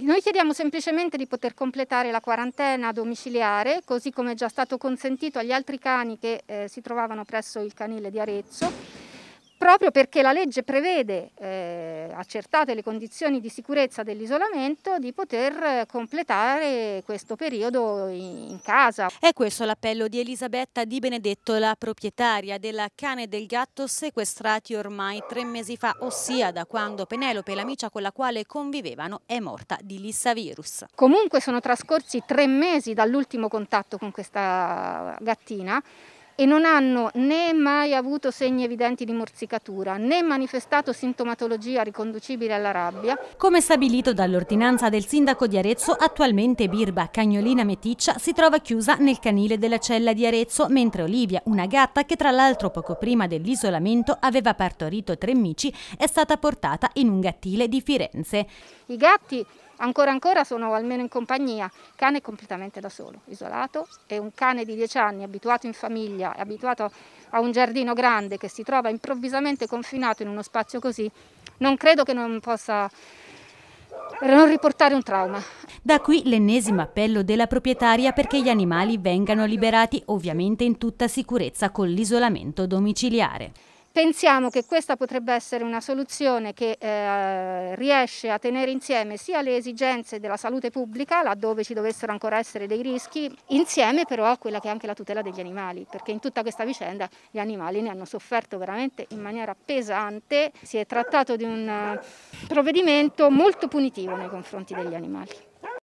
Noi chiediamo semplicemente di poter completare la quarantena domiciliare, così come è già stato consentito agli altri cani che eh, si trovavano presso il canile di Arezzo, proprio perché la legge prevede eh, eh, accertate le condizioni di sicurezza dell'isolamento, di poter eh, completare questo periodo in casa. È questo l'appello di Elisabetta Di Benedetto, la proprietaria della cane e del gatto sequestrati ormai tre mesi fa, ossia da quando Penelope, l'amica con la quale convivevano, è morta di lissavirus. Comunque sono trascorsi tre mesi dall'ultimo contatto con questa eh, gattina e non hanno né mai avuto segni evidenti di morsicatura né manifestato sintomatologia riconducibile alla rabbia. Come stabilito dall'ordinanza del sindaco di Arezzo, attualmente Birba, cagnolina meticcia, si trova chiusa nel canile della cella di Arezzo, mentre Olivia, una gatta che tra l'altro poco prima dell'isolamento aveva partorito tre mici, è stata portata in un gattile di Firenze. I gatti ancora ancora sono almeno in compagnia, cane completamente da solo, isolato, è un cane di 10 anni abituato in famiglia famiglia è abituato a un giardino grande che si trova improvvisamente confinato in uno spazio così, non credo che non possa non riportare un trauma. Da qui l'ennesimo appello della proprietaria perché gli animali vengano liberati ovviamente in tutta sicurezza con l'isolamento domiciliare. Pensiamo che questa potrebbe essere una soluzione che eh, riesce a tenere insieme sia le esigenze della salute pubblica, laddove ci dovessero ancora essere dei rischi, insieme però a quella che è anche la tutela degli animali, perché in tutta questa vicenda gli animali ne hanno sofferto veramente in maniera pesante. Si è trattato di un eh, provvedimento molto punitivo nei confronti degli animali.